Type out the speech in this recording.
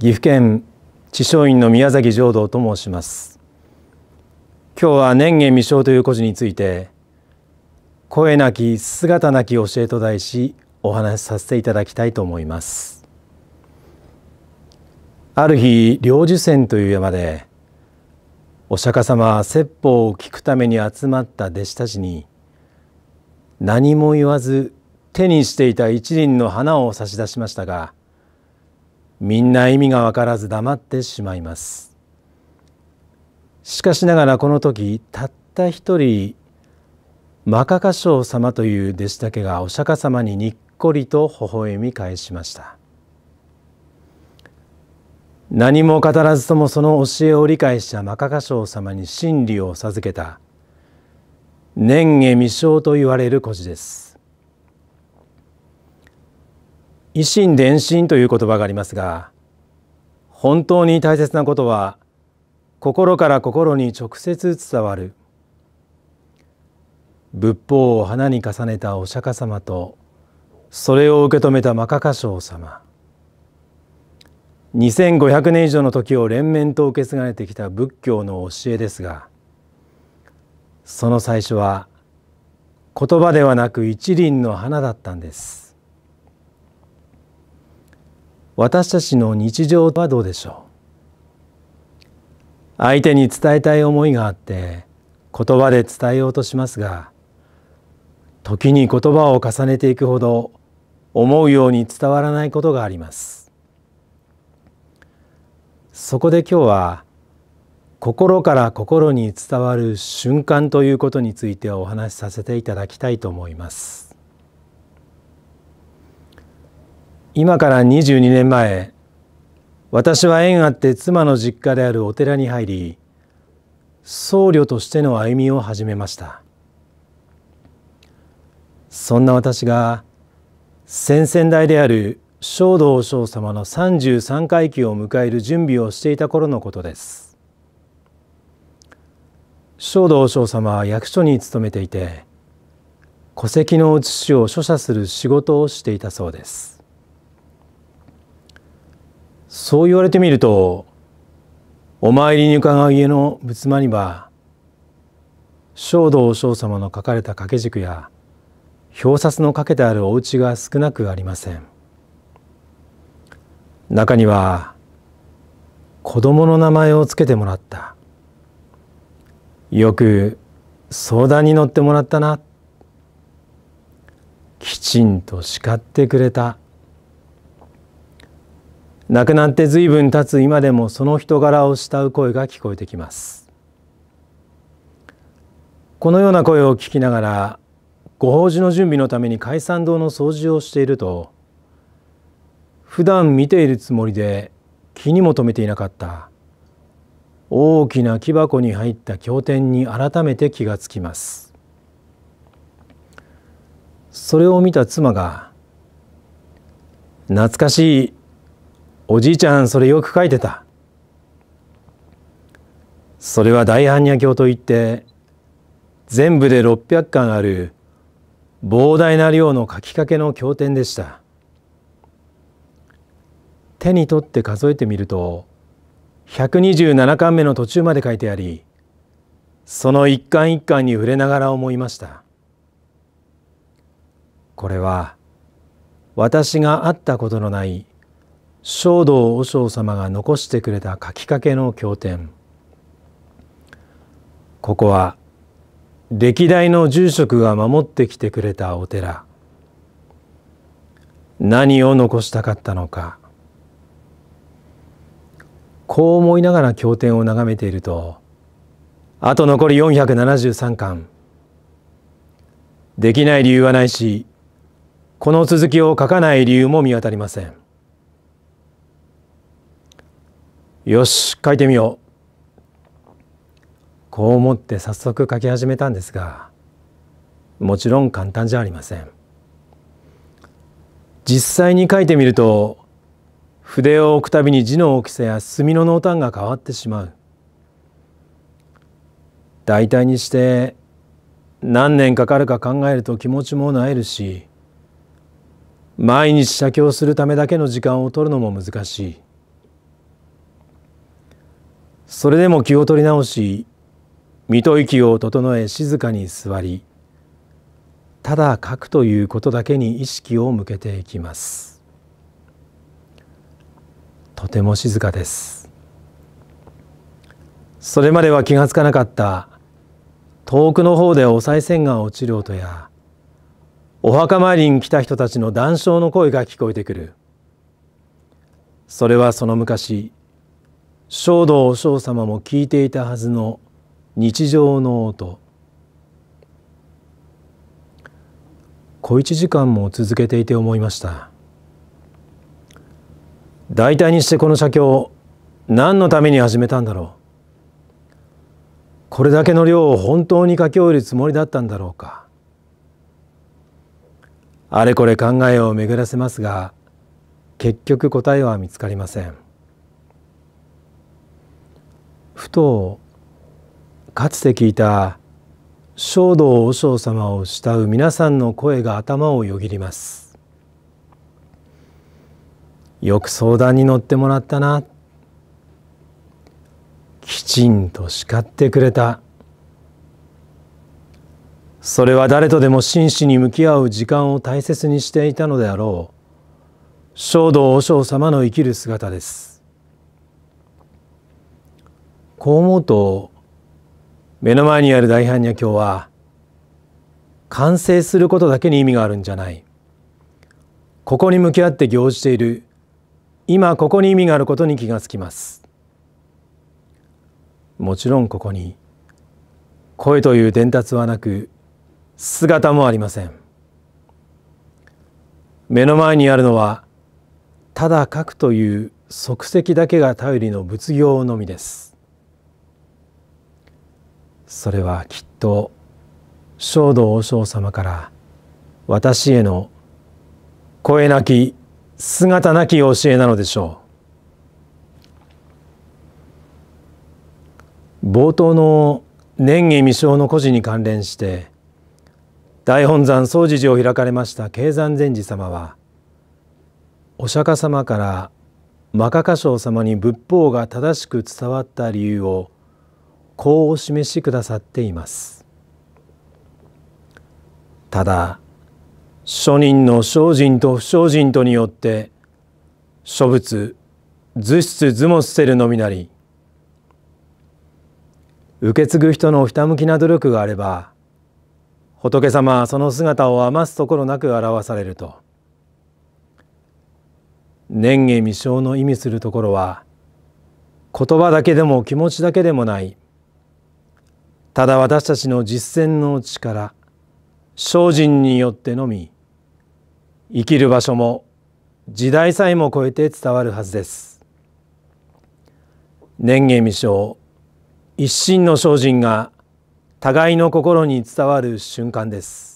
岐阜県地商院の宮崎浄土と申します今日は年月未生という故事について声なき姿なき教えと題しお話しさせていただきたいと思いますある日領事船という山でお釈迦様は説法を聞くために集まった弟子たちに何も言わず手にしていた一輪の花を差し出しましたがみんな意味がわからず黙ってしまいますしかしながらこの時たった一人マカカショウ様という弟子だけがお釈迦様ににっこりと微笑み返しました何も語らずともその教えを理解したマカカショウ様に真理を授けた年下未生と言われる孤児です維心伝心という言葉がありますが本当に大切なことは心から心に直接伝わる仏法を花に重ねたお釈迦様とそれを受け止めた摩訶迦葉様2500年以上の時を連綿と受け継がれてきた仏教の教えですがその最初は言葉ではなく一輪の花だったんです。私たちの日常はどうでしょう相手に伝えたい思いがあって言葉で伝えようとしますが時に言葉を重ねていくほど思うように伝わらないことがありますそこで今日は心から心に伝わる瞬間ということについてお話しさせていただきたいと思います今から22年前私は縁あって妻の実家であるお寺に入り僧侶としての歩みを始めましたそんな私が先々代である正道尚様の33回忌を迎える準備をしていた頃のことです正道尚様は役所に勤めていて戸籍の写しを書写する仕事をしていたそうですそう言われてみるとお参りに伺う家の仏間には正道将様の書かれた掛け軸や表札のかけてあるお家が少なくありません中には子供の名前をつけてもらったよく相談に乗ってもらったなきちんと叱ってくれた亡くなって随分経つ今でもその人柄を慕う声が聞こえてきますこのような声を聞きながらご法事の準備のために解散堂の掃除をしていると普段見ているつもりで気にも留めていなかった大きな木箱に入った経典に改めて気がつきますそれを見た妻が「懐かしいおじいちゃんそれよく書いてたそれは大般若経といって全部で600巻ある膨大な量の書きかけの経典でした手に取って数えてみると127巻目の途中まで書いてありその一巻一巻に触れながら思いましたこれは私が会ったことのない正道和尚様が残してくれた書きかけの経典ここは歴代の住職が守ってきてくれたお寺何を残したかったのかこう思いながら経典を眺めているとあと残り473巻できない理由はないしこの続きを書かない理由も見当たりませんよし書いてみようこう思って早速書き始めたんですがもちろん簡単じゃありません実際に書いてみると筆を置くたびに字の大きさや墨の濃淡が変わってしまう大体にして何年かかるか考えると気持ちもなえるし毎日写経するためだけの時間を取るのも難しいそれでも気を取り直し身と息を整え静かに座りただ書くということだけに意識を向けていきますとても静かですそれまでは気がつかなかった遠くの方でお賽銭が落ちる音やお墓参りに来た人たちの談笑の声が聞こえてくるそれはその昔正道和尚様も聞いていたはずの日常の音小一時間も続けていて思いました大体にしてこの写経何のために始めたんだろうこれだけの量を本当に書き終えるつもりだったんだろうかあれこれ考えを巡らせますが結局答えは見つかりません。ふとかつて聞いた正道和尚様を慕う皆さんの声が頭をよぎりますよく相談に乗ってもらったなきちんと叱ってくれたそれは誰とでも真摯に向き合う時間を大切にしていたのであろう正道和尚様の生きる姿ですこう思うと目の前にある大般若経は完成することだけに意味があるんじゃないここに向き合って行している今ここに意味があることに気がつきますもちろんここに声という伝達はなく姿もありません目の前にあるのはただ書くという足跡だけが頼りの仏行のみですそれはきっと聖道和尚様から私への声なき姿なき教えなのでしょう冒頭の年下未生の故事に関連して大本山総持寺を開かれました慶山禅師様はお釈迦様から摩訶迦章様に仏法が正しく伝わった理由をこうお示しくださっていますただ諸人の精進と不精進とによって諸仏図出図も捨てるのみなり受け継ぐ人のひたむきな努力があれば仏様はその姿を余すところなく表されると年下未生の意味するところは言葉だけでも気持ちだけでもないただ私たちの実践の力精進によってのみ生きる場所も時代さえも超えて伝わるはずです年下未生一心の精進が互いの心に伝わる瞬間です